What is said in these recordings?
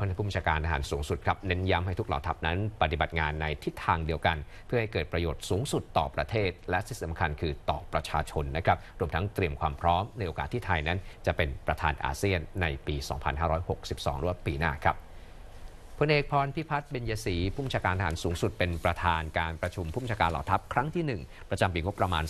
พนผู้บัญชาการทหารสูงสุดครับเน้นย้ำให้ทุกเหล่าทัพนั้นปฏิบัติงานในทิศทางเดียวกัน เพื่อให้เกิดประโยชน์สูงสุดต่อประเทศและที่สำคัญคือต่อประชาชนนะครับรวมทั้งเตรียมความพร้อมในโอกาสที่ไทยนั้นจะเป็นประธานอาเซียนในปี 2562 หรือว่าปีหน้าครับพลเอกพรพิพัฒน์เบญยศรีผู้บัญชาการทหารสูงสุด เป็นประธานการประชุมผู้บัญชาการเหล่าทัพครั้งที่ 1 ประจำปีงบประมาณ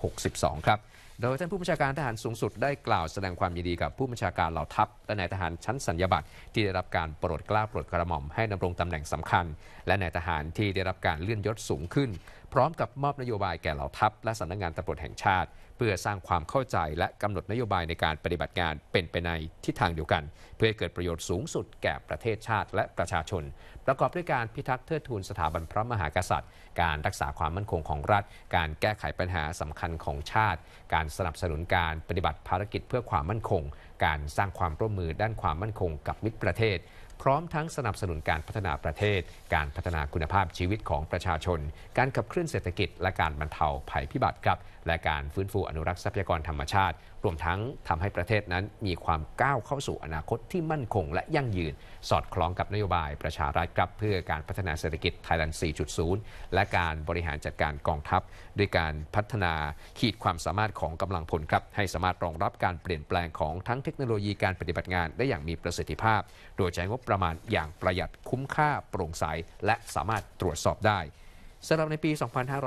2562 ครับโดยท่านผู้บัญชาการทหารสูงสุดได้กล่าวแสดงความยินดีกับผู้บัญชาการเหล่าทัพและนายทหารชั้นสัญญาบัตรที่ได้รับการโปรดกล้าโปรดกระหม่อมให้ดำรงตำแหน่งสำคัญ และนายทหารที่ได้รับการเลื่อนยศสูงขึ้นพร้อมกับมอบนโยบายแก่เหล่าทัพ และสำนักงานตำรวจแห่งชาติ เพื่อสร้างความเข้าใจและกำหนดนโยบายในการปฏิบัติงานเป็นไปในทิศทางเดียวกัน เพื่อให้เกิดประโยชน์สูงสุดแก่ประเทศชาติและประชาชน ประกอบด้วยการพิทักษ์เทิดทูนสถาบันพระมหากษัตริย์การรักษาความมั่นคงของรัฐ การแก้ไขปัญหาสำคัญของชาติการสนับสนุนการปฏิบัติภารกิจเพื่อความมั่นคงการสร้างความร่วมมือด้านความมั่นคงกับมิตรประเทศ พร้อมทั้งสนับสนุนการพัฒนาประเทศ การพัฒนาคุณภาพชีวิตของประชาชน การขับเคลื่อนเศรษฐกิจและการบรรเทาภัยพิบัติครับ และการฟื้นฟูอนุรักษ์ทรัพยากรธรรมชาติ รวมทั้งทำให้ประเทศนั้น มีความก้าวเข้าสู่อนาคตที่มั่นคง และยั่งยืน สอดคล้องกับนโยบายประชารัฐครับเพื่อการพัฒนาเศรษฐกิจไทยแลนด์4.0 และการบริหารจัดการกองทัพ ด้วยการพัฒนาขีดความสามารถของกำลังพลครับ ให้สามารถรองรับการเปลี่ยนแปลงของทั้งเทคโนโลยีการปฏิบัติงานได้อย่างมีประสิทธิภาพ โดยใช้งบประมาณอย่างประหยัดคุ้มค่าโปร่งใส และสามารถตรวจสอบได้ สำหรับในปี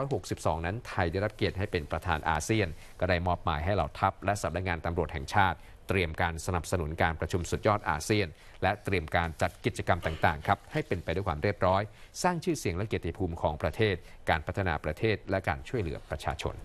2562 นั้นไทยได้รับเกียรติให้เป็นประธานอาเซียน ก็ได้มอบหมายให้เหล่าทัพและสำนักงานตำรวจแห่งชาติ เตรียมการสนับสนุนการประชุมสุดยอดอาเซียน และเตรียมการจัดกิจกรรมต่างๆครับให้เป็นไปด้วยความเรียบร้อย สร้างชื่อเสียงและเกียรติภูมิของประเทศ การพัฒนาประเทศและการช่วยเหลือประชาชน